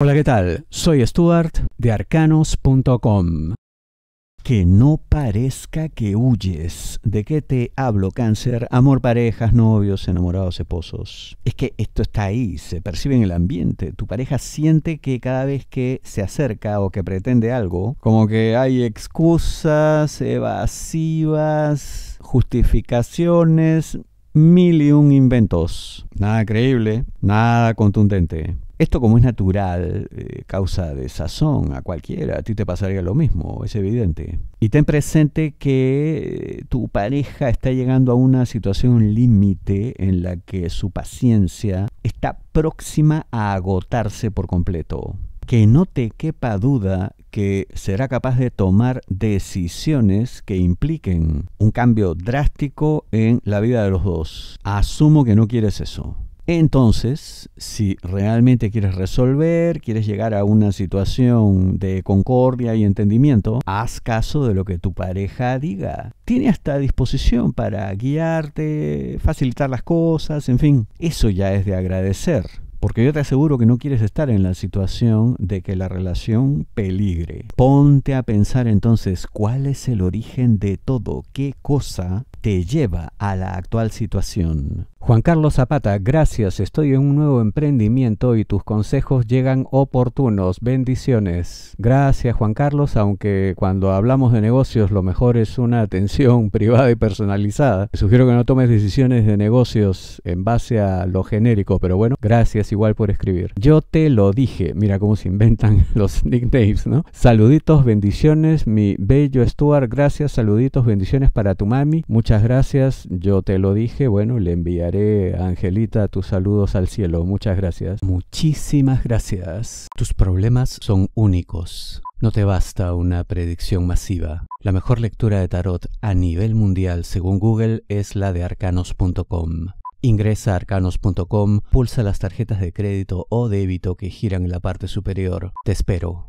Hola, ¿qué tal? Soy Stuart de arcanos.com. Que no parezca que huyes. ¿De qué te hablo, cáncer? Amor, parejas, novios, enamorados, esposos. Es que esto está ahí, se percibe en el ambiente. Tu pareja siente que cada vez que se acerca o que pretende algo, como que hay excusas evasivas, justificaciones, mil y un inventos. Nada creíble, nada contundente. Esto como es natural, eh, causa causa sazón a cualquiera, a ti te pasaría lo mismo, es evidente. Y ten presente que eh, tu pareja está llegando a una situación límite en la que su paciencia está próxima a agotarse por completo. Que no te quepa duda que será capaz de tomar decisiones que impliquen un cambio drástico en la vida de los dos. Asumo que no quieres eso. Entonces, si realmente quieres resolver, quieres llegar a una situación de concordia y entendimiento, haz caso de lo que tu pareja diga. Tiene hasta disposición para guiarte, facilitar las cosas, en fin, eso ya es de agradecer. Porque yo te aseguro que no quieres estar en la situación de que la relación peligre. Ponte a pensar entonces cuál es el origen de todo, qué cosa te lleva a la actual situación. Juan Carlos Zapata, gracias, estoy en un nuevo emprendimiento y tus consejos llegan oportunos. Bendiciones. Gracias Juan Carlos, aunque cuando hablamos de negocios lo mejor es una atención privada y personalizada. Te sugiero que no tomes decisiones de negocios en base a lo genérico, pero bueno, gracias igual por escribir. Yo te lo dije, mira cómo se inventan los nicknames, ¿no? Saluditos, bendiciones, mi bello Stuart, gracias, saluditos, bendiciones para tu mami muchas gracias. Yo te lo dije, bueno, le enviaré a Angelita tus saludos al cielo. Muchas gracias. Muchísimas gracias. Tus problemas son únicos. No te basta una predicción masiva. La mejor lectura de tarot a nivel mundial, según Google, es la de arcanos.com. Ingresa a arcanos.com, pulsa las tarjetas de crédito o débito que giran en la parte superior. Te espero.